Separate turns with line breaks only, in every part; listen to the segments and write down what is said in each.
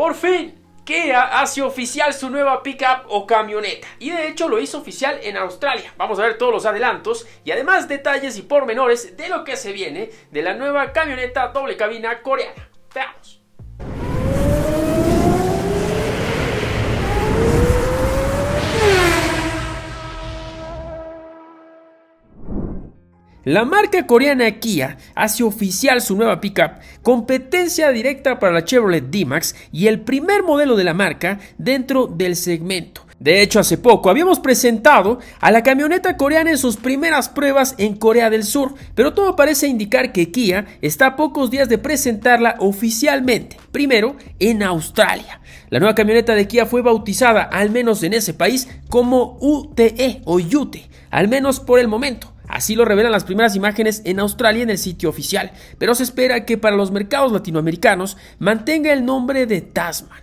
Por fin, Kia hace oficial su nueva pickup o camioneta y de hecho lo hizo oficial en Australia. Vamos a ver todos los adelantos y además detalles y pormenores de lo que se viene de la nueva camioneta doble cabina coreana. Veamos. La marca coreana Kia hace oficial su nueva pickup, competencia directa para la Chevrolet D-Max y el primer modelo de la marca dentro del segmento. De hecho, hace poco habíamos presentado a la camioneta coreana en sus primeras pruebas en Corea del Sur, pero todo parece indicar que Kia está a pocos días de presentarla oficialmente, primero en Australia. La nueva camioneta de Kia fue bautizada, al menos en ese país, como UTE o Ute, al menos por el momento. Así lo revelan las primeras imágenes en Australia en el sitio oficial, pero se espera que para los mercados latinoamericanos mantenga el nombre de Tasman.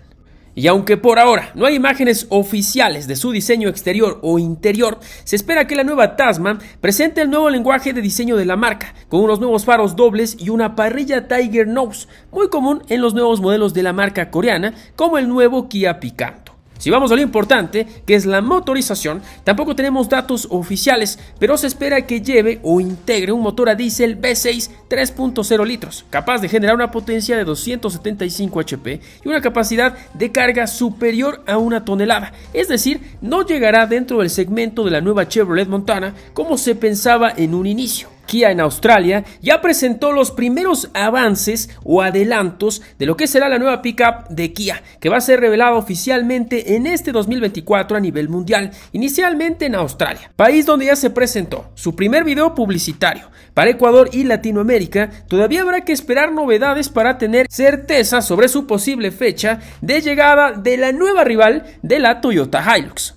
Y aunque por ahora no hay imágenes oficiales de su diseño exterior o interior, se espera que la nueva Tasman presente el nuevo lenguaje de diseño de la marca, con unos nuevos faros dobles y una parrilla Tiger Nose, muy común en los nuevos modelos de la marca coreana, como el nuevo Kia Picanto. Si vamos a lo importante, que es la motorización, tampoco tenemos datos oficiales, pero se espera que lleve o integre un motor a diésel V6 3.0 litros, capaz de generar una potencia de 275 HP y una capacidad de carga superior a una tonelada. Es decir, no llegará dentro del segmento de la nueva Chevrolet Montana como se pensaba en un inicio. Kia en Australia, ya presentó los primeros avances o adelantos de lo que será la nueva pickup de Kia, que va a ser revelada oficialmente en este 2024 a nivel mundial, inicialmente en Australia, país donde ya se presentó su primer video publicitario. Para Ecuador y Latinoamérica, todavía habrá que esperar novedades para tener certeza sobre su posible fecha de llegada de la nueva rival de la Toyota Hilux.